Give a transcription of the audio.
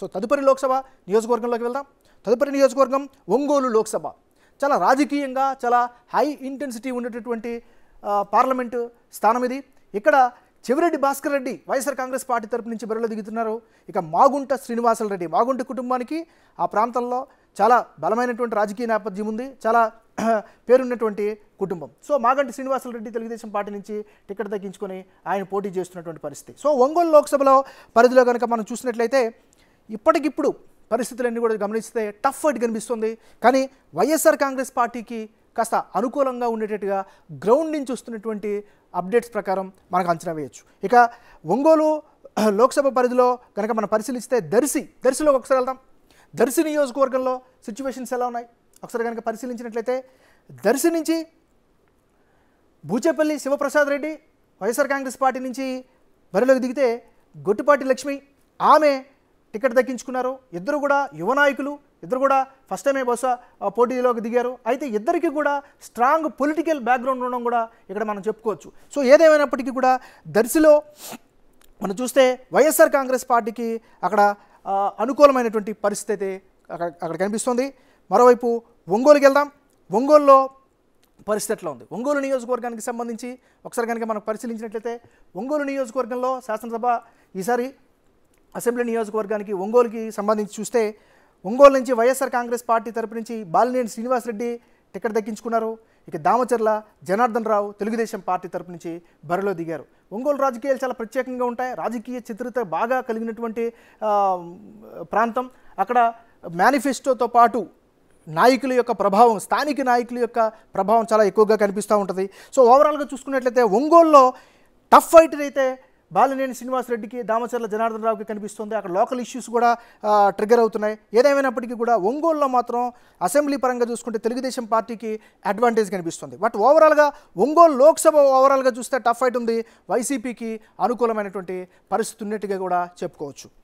so తదుపరి లోక్సభ నియోజకవర్గంలోకి వెళ్దాం తదుపరి నియోజకవర్గం ఒంగోలు లోక్సభ చాలా రాజకీయంగా చాలా హై ఇంటెన్సిటీ ఉండేటటువంటి పార్లమెంటు స్థానం ఇది ఇక్కడ చెవిరెడ్డి భాస్కర్ రెడ్డి వైఎస్ఆర్ కాంగ్రెస్ పార్టీ తరపు నుంచి బరిలో దిగుతున్నారు ఇక మాగుంట శ్రీనివాసులు రెడ్డి మాగుంట కుటుంబానికి ఆ ప్రాంతంలో చాలా బలమైనటువంటి రాజకీయ నేపథ్యం ఉంది చాలా పేరున్నటువంటి కుటుంబం సో మాగంటి శ్రీనివాసులు రెడ్డి తెలుగుదేశం పార్టీ నుంచి టికెట్ తగ్గించుకొని ఆయన పోటీ చేస్తున్నటువంటి పరిస్థితి సో ఒంగోలు లోక్సభలో పరిధిలో కనుక మనం చూసినట్లయితే ఇప్పటికిప్పుడు పరిస్థితులన్నీ కూడా గమనిస్తే టఫ్ అయితే కనిపిస్తుంది కానీ వైఎస్ఆర్ కాంగ్రెస్ పార్టీకి కాస్త అనుకూలంగా ఉండేటట్టుగా గ్రౌండ్ నుంచి వస్తున్నటువంటి అప్డేట్స్ ప్రకారం మనకు అంచనా వేయచ్చు ఇక ఒంగోలు లోక్సభ పరిధిలో కనుక మనం పరిశీలిస్తే దర్శి దర్శిలో ఒకసారి వెళ్దాం దర్శి నియోజకవర్గంలో సిచ్యువేషన్స్ ఎలా ఉన్నాయి ఒకసారి కనుక పరిశీలించినట్లయితే దర్శి నుంచి బూచేపల్లి శివప్రసాద్ రెడ్డి వైఎస్ఆర్ కాంగ్రెస్ పార్టీ నుంచి బరిలోకి దిగితే గొట్టిపాటి లక్ష్మి ఆమె టికెట్ దక్కించుకున్నారు ఇద్దరు కూడా యువ నాయకులు ఇద్దరు కూడా ఫస్ట్ టైమే బహుశా పోటీలోకి దిగారు అయితే ఇద్దరికి కూడా స్ట్రాంగ్ పొలిటికల్ బ్యాక్గ్రౌండ్ ఉండడం కూడా ఇక్కడ మనం చెప్పుకోవచ్చు సో ఏదేమైనప్పటికీ కూడా దర్శిలో మనం చూస్తే వైఎస్ఆర్ కాంగ్రెస్ పార్టీకి అక్కడ అనుకూలమైనటువంటి పరిస్థితి అక్కడ అక్కడ కనిపిస్తుంది మరోవైపు ఒంగోలుకి వెళ్దాం ఒంగోలులో పరిస్థితి ఎట్లా ఉంది ఒంగోలు నియోజకవర్గానికి సంబంధించి ఒకసారి కనుక మనం పరిశీలించినట్లయితే ఒంగోలు నియోజకవర్గంలో శాసనసభ ఈసారి అసెంబ్లీ నియోజకవర్గానికి ఒంగోలుకి సంబంధించి చూస్తే ఒంగోలు నుంచి వైఎస్ఆర్ కాంగ్రెస్ పార్టీ తరపు నుంచి బాలినేని శ్రీనివాసరెడ్డి టికెట్ దక్కించుకున్నారు ఇక దామచర్ల జనార్దన్ రావు తెలుగుదేశం పార్టీ తరపు నుంచి బరిలో దిగారు ఒంగోలు రాజకీయాలు చాలా ప్రత్యేకంగా ఉంటాయి రాజకీయ చిత్రత బాగా కలిగినటువంటి ప్రాంతం అక్కడ మేనిఫెస్టోతో పాటు నాయకుల యొక్క ప్రభావం స్థానిక నాయకుల యొక్క ప్రభావం చాలా ఎక్కువగా కనిపిస్తూ ఉంటుంది సో ఓవరాల్గా చూసుకున్నట్లయితే ఒంగోలులో టఫ్ ఫైటర్ అయితే బాలినేని శ్రీనివాసరెడ్డికి దామచర్ల జనార్దన్ రావుకి కనిపిస్తుంది అక్కడ లోకల్ ఇష్యూస్ కూడా ట్రిగర్ అవుతున్నాయి ఏదేమైనప్పటికీ కూడా ఒంగోలులో మాత్రం అసెంబ్లీ పరంగా చూసుకుంటే తెలుగుదేశం పార్టీకి అడ్వాంటేజ్ కనిపిస్తుంది బట్ ఓవరాల్గా ఒంగోలు లోక్సభ ఓవరాల్గా చూస్తే టఫ్ అయిట్ ఉంది వైసీపీకి అనుకూలమైనటువంటి పరిస్థితి ఉన్నట్టుగా కూడా చెప్పుకోవచ్చు